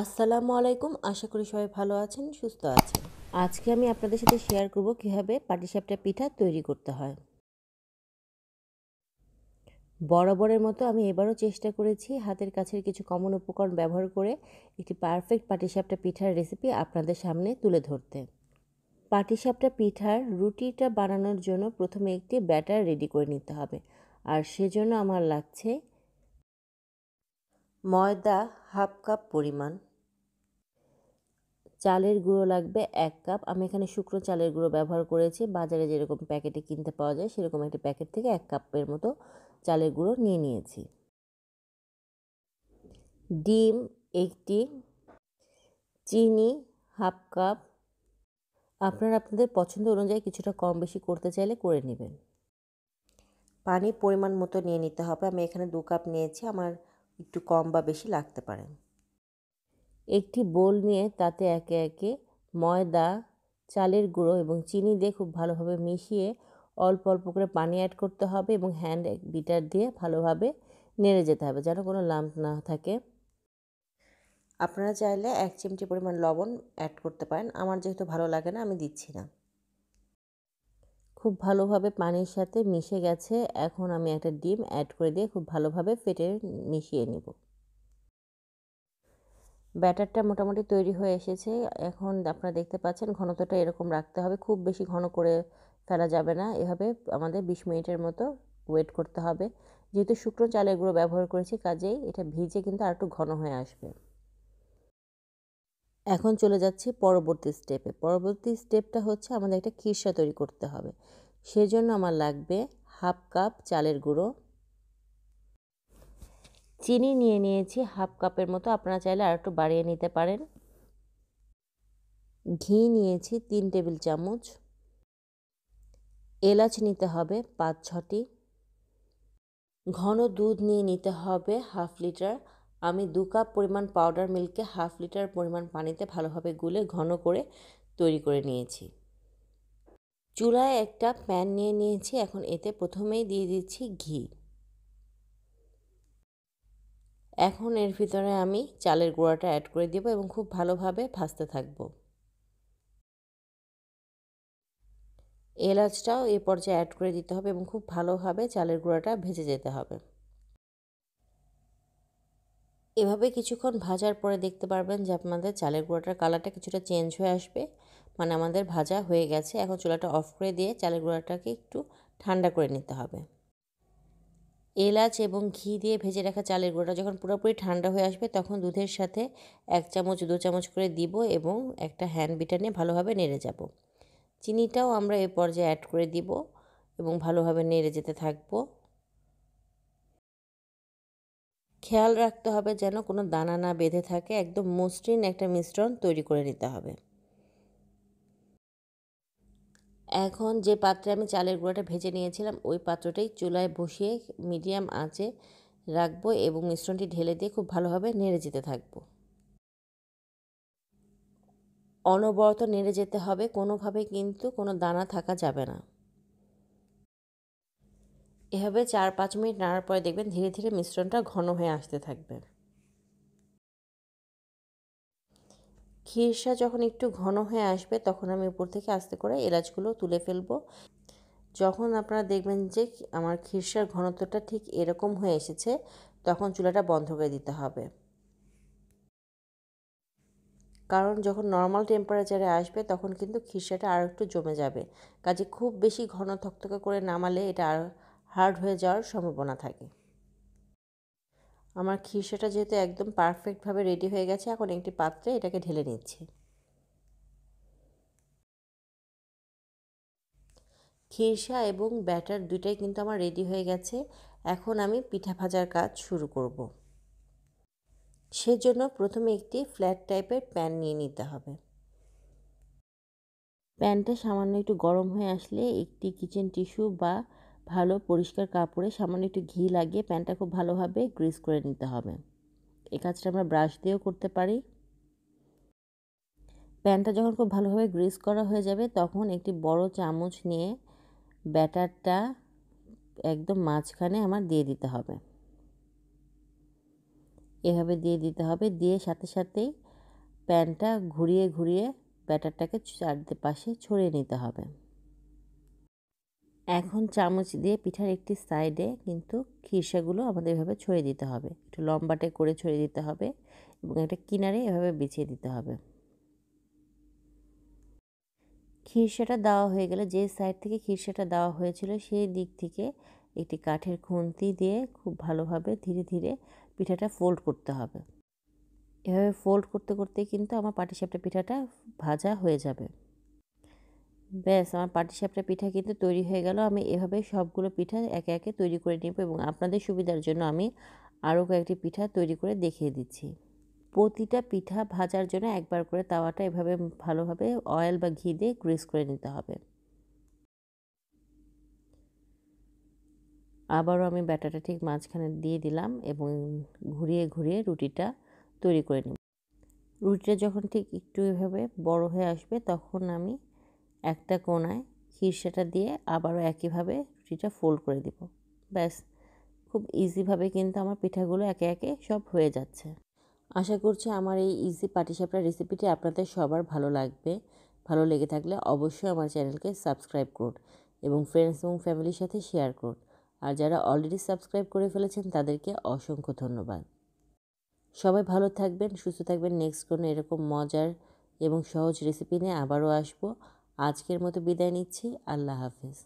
আসসালামু আলাইকুম আশা করি সবাই ভালো আছেন সুস্থ আছেন আজকে আমি আপনাদের সাথে শেয়ার করব কীভাবে পাটিসাপটা পিঠা তৈরি করতে হয় বরাবরের মতো আমি এবারও চেষ্টা করেছি হাতের কাছের কিছু কমন উপকরণ ব্যবহার করে একটি পারফেক্ট পাটিসাপটা পিঠার রেসিপি আপনাদের সামনে তুলে ধরতে পাটিসাপটা পিঠার রুটিটা বানানোর জন্য প্রথমে একটি ব্যাটার রেডি করে নিতে হবে আর সেজন্য আমার লাগছে ময়দা হাফ কাপ পরিমাণ চালের গুঁড়ো লাগবে এক কাপ আমি এখানে শুকনো চালের গুঁড়ো ব্যবহার করেছি বাজারে যেরকম প্যাকেটে কিনতে পাওয়া যায় সেরকম একটি প্যাকেট থেকে এক কাপের মতো চালের গুঁড়ো নিয়ে নিয়েছি ডিম একটি চিনি হাফ কাপ আপনারা আপনাদের পছন্দ অনুযায়ী কিছুটা কম বেশি করতে চাইলে করে নেবেন পানি পরিমাণ মতো নিয়ে নিতে হবে আমি এখানে দু কাপ নিয়েছি আমার একটু কম বা বেশি লাগতে পারে একটি বোল নিয়ে তাতে একে একে ময়দা চালের গুঁড়ো এবং চিনি দিয়ে খুব ভালোভাবে মিশিয়ে অল্প অল্প করে পানি অ্যাড করতে হবে এবং হ্যান্ড বিটার দিয়ে ভালোভাবে নেড়ে যেতে হবে যেন কোনো লাম্প না থাকে আপনারা চাইলে এক চিমটি পরিমাণ লবণ অ্যাড করতে পারেন আমার যেহেতু ভালো লাগে না আমি দিচ্ছি না খুব ভালোভাবে পানির সাথে মিশে গেছে এখন আমি একটা ডিম অ্যাড করে দিয়ে খুব ভালোভাবে ফেটে মিশিয়ে নিব ব্যাটারটা মোটামুটি তৈরি হয়ে এসেছে এখন আপনারা দেখতে পাচ্ছেন ঘনত্বটা এরকম রাখতে হবে খুব বেশি ঘন করে ফেলা যাবে না এভাবে আমাদের বিশ মিনিটের মতো ওয়েট করতে হবে যেহেতু শুকনো চালের গুঁড়ো ব্যবহার করেছি কাজেই এটা ভিজে কিন্তু আর একটু ঘন হয়ে আসবে এখন চলে যাচ্ছি পরবর্তী স্টেপে পরবর্তী স্টেপটা হচ্ছে আমাদের একটা খিরসা তৈরি করতে হবে সেজন্য আমার লাগবে হাফ কাপ চালের গুঁড়ো চিনি নিয়ে নিয়েছি হাফ কাপের মতো আপনারা চাইলে আর একটু বাড়িয়ে নিতে পারেন ঘি নিয়েছি তিন টেবিল চামচ এলাচ নিতে হবে পাঁচ ছটি ঘন দুধ নিয়ে নিতে হবে হাফ লিটার আমি দু কাপ পরিমাণ পাউডার মিল্কে হাফ লিটার পরিমাণ পানিতে ভালোভাবে গুলে ঘন করে তৈরি করে নিয়েছি চুলায় একটা প্যান নিয়ে নিয়েছি এখন এতে প্রথমেই দিয়ে দিচ্ছি ঘি এখন এর ভিতরে আমি চালের গুঁড়াটা অ্যাড করে দেবো এবং খুব ভালোভাবে ভাজতে থাকবো এলাচটাও এ পর্যায়ে অ্যাড করে দিতে হবে এবং খুব ভালোভাবে চালের গুঁড়াটা ভেজে যেতে হবে এভাবে কিছুক্ষণ ভাজার পরে দেখতে পারবেন যে আপনাদের চালের গুঁড়াটার কালারটা কিছুটা চেঞ্জ হয়ে আসবে মানে আমাদের ভাজা হয়ে গেছে এখন চুলাটা অফ করে দিয়ে চালের গুঁড়াটাকে একটু ঠান্ডা করে নিতে হবে এলাচ এবং ঘি দিয়ে ভেজে রাখা চালের গুঁড়োটা যখন পুরোপুরি ঠান্ডা হয়ে আসবে তখন দুধের সাথে এক চামচ দু চামচ করে দিব এবং একটা হ্যান্ড বিটা নিয়ে ভালোভাবে নেড়ে যাব চিনিটাও আমরা এ পর্যায়ে অ্যাড করে দিব এবং ভালোভাবে নেড়ে যেতে থাকবো খেয়াল রাখতে হবে যেন কোনো দানা না বেঁধে থাকে একদম মসৃণ একটা মিশ্রণ তৈরি করে নিতে হবে এখন যে পাত্রে আমি চালের গুঁড়াটা ভেজে নিয়েছিলাম ওই পাত্রটাই চুলায় বসিয়ে মিডিয়াম আঁচে রাখবো এবং মিশ্রণটি ঢেলে দিয়ে খুব ভালোভাবে নেড়ে যেতে থাকবো অনবরত নেড়ে যেতে হবে কোনোভাবে কিন্তু কোনো দানা থাকা যাবে না এভাবে চার পাঁচ মিনিট নাড়ার পরে দেখবেন ধীরে ধীরে মিশ্রণটা ঘন হয়ে আসতে থাকবে ক্ষীরসা যখন একটু ঘন হয়ে আসবে তখন আমি উপর থেকে আস্তে করে এলাচগুলো তুলে ফেলবো যখন আপনারা দেখবেন যে আমার ক্ষীরসার ঘনত্বটা ঠিক এরকম হয়ে এসেছে তখন চুলাটা বন্ধ করে দিতে হবে কারণ যখন নর্মাল টেম্পারেচারে আসবে তখন কিন্তু খিসাটা আরও একটু জমে যাবে কাজে খুব বেশি ঘন থকথকা করে নামালে এটা আর হার্ড হয়ে যাওয়ার সম্ভাবনা থাকে আমার খিরসাটা যেহেতু একদম পারফেক্টভাবে রেডি হয়ে গেছে এখন একটি পাত্রে এটাকে ঢেলে নিচ্ছি খিরসা এবং ব্যাটার দুটাই কিন্তু আমার রেডি হয়ে গেছে এখন আমি পিঠা ভাজার কাজ শুরু করব। সেজন্য প্রথমে একটি ফ্ল্যাট টাইপের প্যান নিয়ে নিতে হবে প্যানটা সামান্য একটু গরম হয়ে আসলে একটি কিচেন টিস্যু বা ভালো পরিষ্কার কাপড়ে সামান্য একটু ঘি লাগিয়ে প্যানটা খুব ভালোভাবে গ্রিস করে নিতে হবে এ কাজটা আমরা ব্রাশ দিয়েও করতে পারি প্যানটা যখন খুব ভালোভাবে গ্রিস করা হয়ে যাবে তখন একটি বড় চামচ নিয়ে ব্যাটারটা একদম মাঝখানে আমার দিয়ে দিতে হবে এভাবে দিয়ে দিতে হবে দিয়ে সাথে সাথেই প্যানটা ঘুরিয়ে ঘুরিয়ে ব্যাটারটাকে চারদিকে পাশে ছড়িয়ে নিতে হবে এখন চামচ দিয়ে পিঠার একটি সাইডে কিন্তু খিরসাগুলো আমাদের এভাবে ছড়িয়ে দিতে হবে একটু লম্বাটে করে ছড়িয়ে দিতে হবে এবং একটা কিনারে এভাবে বিছিয়ে দিতে হবে খিরসাটা দেওয়া হয়ে গেলে যে সাইড থেকে খিরসাটা দেওয়া হয়েছিল সেই দিক থেকে একটি কাঠের খুন্তি দিয়ে খুব ভালোভাবে ধীরে ধীরে পিঠাটা ফোল্ড করতে হবে এভাবে ফোল্ড করতে করতে কিন্তু আমার পাটিসাপটা পিঠাটা ভাজা হয়ে যাবে ব্যাস আমার পাটিসাপটা পিঠা কিন্তু তৈরি হয়ে গেল আমি এভাবে সবগুলো পিঠা একে একে তৈরি করে নেব এবং আপনাদের সুবিধার জন্য আমি আরও কয়েকটি পিঠা তৈরি করে দেখিয়ে দিচ্ছি প্রতিটা পিঠা ভাজার জন্য একবার করে তাওয়াটা এভাবে ভালোভাবে অয়েল বা ঘি দিয়ে গ্রিস করে নিতে হবে আবারও আমি ব্যাটাটা ঠিক মাঝখানে দিয়ে দিলাম এবং ঘুরিয়ে ঘুরিয়ে রুটিটা তৈরি করে নিব রুটিটা যখন ঠিক একটু এভাবে বড় হয়ে আসবে তখন আমি একটা কোনায় খিরসাটা দিয়ে আবারও একইভাবে রুটিটা ফোল্ড করে দিব ব্যাস খুব ইজিভাবে কিন্তু আমার পিঠাগুলো একে একে সব হয়ে যাচ্ছে আশা করছি আমার এই ইজি পাটিসাপটা রেসিপিটি আপনাদের সবার ভালো লাগবে ভালো লেগে থাকলে অবশ্যই আমার চ্যানেলকে সাবস্ক্রাইব করুন এবং ফ্রেন্ডস এবং ফ্যামিলির সাথে শেয়ার করুন আর যারা অলরেডি সাবস্ক্রাইব করে ফেলেছেন তাদেরকে অসংখ্য ধন্যবাদ সবাই ভালো থাকবেন সুস্থ থাকবেন নেক্সট কোনো এরকম মজার এবং সহজ রেসিপি নিয়ে আবারও আসবো আজকের মতো বিদায় নিচ্ছি আল্লাহ হাফিজ